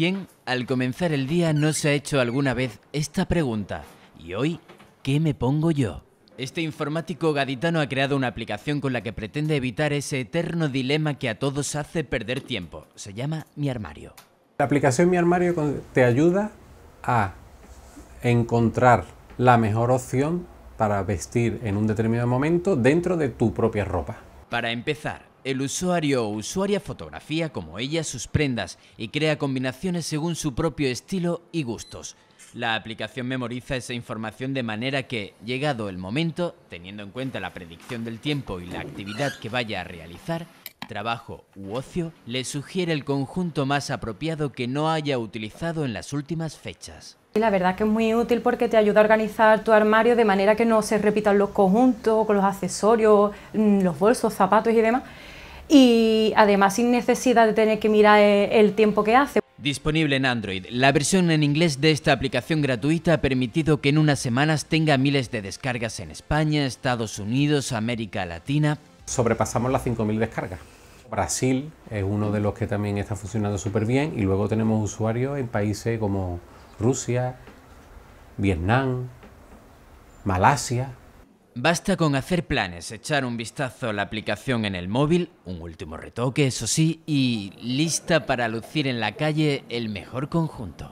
¿Quién al comenzar el día no se ha hecho alguna vez esta pregunta? ¿Y hoy qué me pongo yo? Este informático gaditano ha creado una aplicación con la que pretende evitar ese eterno dilema que a todos hace perder tiempo. Se llama Mi Armario. La aplicación Mi Armario te ayuda a encontrar la mejor opción para vestir en un determinado momento dentro de tu propia ropa. Para empezar, el usuario o usuaria fotografía como ella sus prendas y crea combinaciones según su propio estilo y gustos. La aplicación memoriza esa información de manera que, llegado el momento, teniendo en cuenta la predicción del tiempo y la actividad que vaya a realizar, trabajo u ocio, le sugiere el conjunto más apropiado que no haya utilizado en las últimas fechas. La verdad que es muy útil porque te ayuda a organizar tu armario de manera que no se repitan los conjuntos, con los accesorios, mm, los bolsos, zapatos y demás. Y además sin necesidad de tener que mirar eh, el tiempo que hace. Disponible en Android, la versión en inglés de esta aplicación gratuita ha permitido que en unas semanas tenga miles de descargas en España, Estados Unidos, América Latina. Sobrepasamos las 5.000 descargas. Brasil es uno de los que también está funcionando súper bien y luego tenemos usuarios en países como Rusia, Vietnam, Malasia. Basta con hacer planes, echar un vistazo a la aplicación en el móvil, un último retoque, eso sí, y lista para lucir en la calle el mejor conjunto.